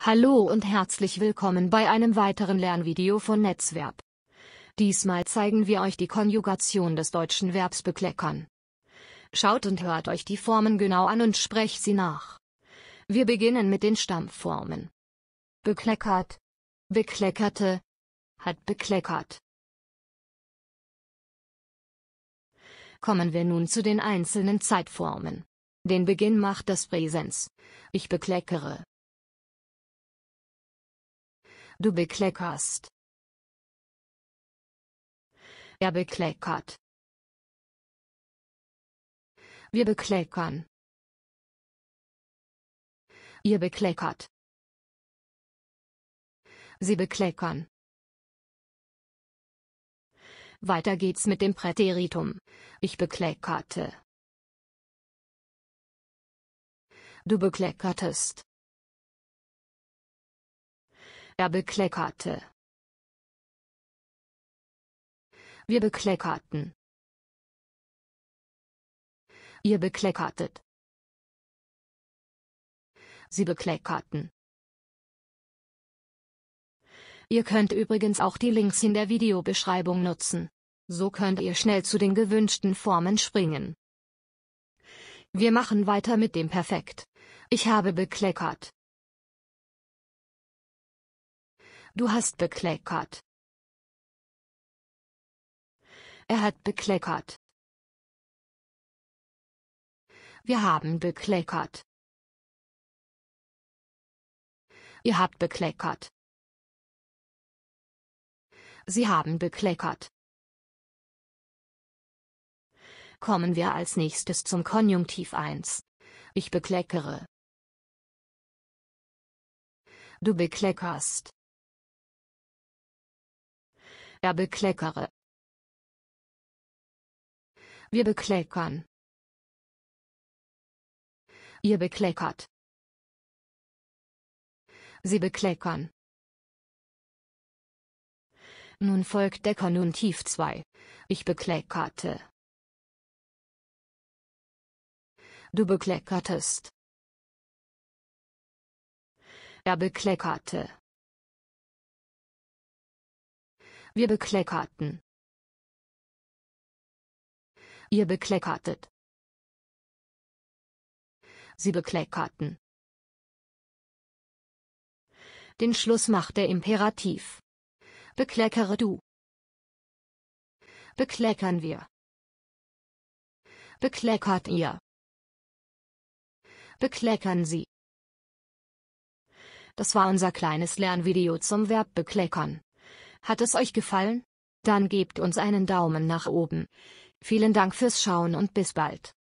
Hallo und herzlich willkommen bei einem weiteren Lernvideo von Netzwerb. Diesmal zeigen wir euch die Konjugation des deutschen Verbs bekleckern. Schaut und hört euch die Formen genau an und sprecht sie nach. Wir beginnen mit den Stammformen. Bekleckert. Bekleckerte. Hat bekleckert. Kommen wir nun zu den einzelnen Zeitformen. Den Beginn macht das Präsens. Ich bekleckere. Du bekleckerst. Er bekleckert. Wir bekleckern. Ihr bekleckert. Sie bekleckern. Weiter geht's mit dem Präteritum. Ich bekleckerte. Du bekleckertest. Er bekleckerte. Wir bekleckerten. Ihr bekleckertet. Sie bekleckerten. Ihr könnt übrigens auch die Links in der Videobeschreibung nutzen. So könnt ihr schnell zu den gewünschten Formen springen. Wir machen weiter mit dem Perfekt. Ich habe bekleckert. Du hast bekleckert. Er hat bekleckert. Wir haben bekleckert. Ihr habt bekleckert. Sie haben bekleckert. Kommen wir als nächstes zum Konjunktiv 1. Ich bekleckere. Du bekleckerst. Er bekleckere. Wir bekleckern. Ihr bekleckert. Sie bekleckern. Nun folgt Decker nun tief zwei. Ich bekleckerte. Du bekleckertest. Er bekleckerte. Wir bekleckerten. Ihr bekleckertet. Sie bekleckerten. Den Schluss macht der Imperativ. Bekleckere du. Bekleckern wir. Bekleckert ihr. Bekleckern sie. Das war unser kleines Lernvideo zum Verb bekleckern. Hat es euch gefallen? Dann gebt uns einen Daumen nach oben. Vielen Dank fürs Schauen und bis bald.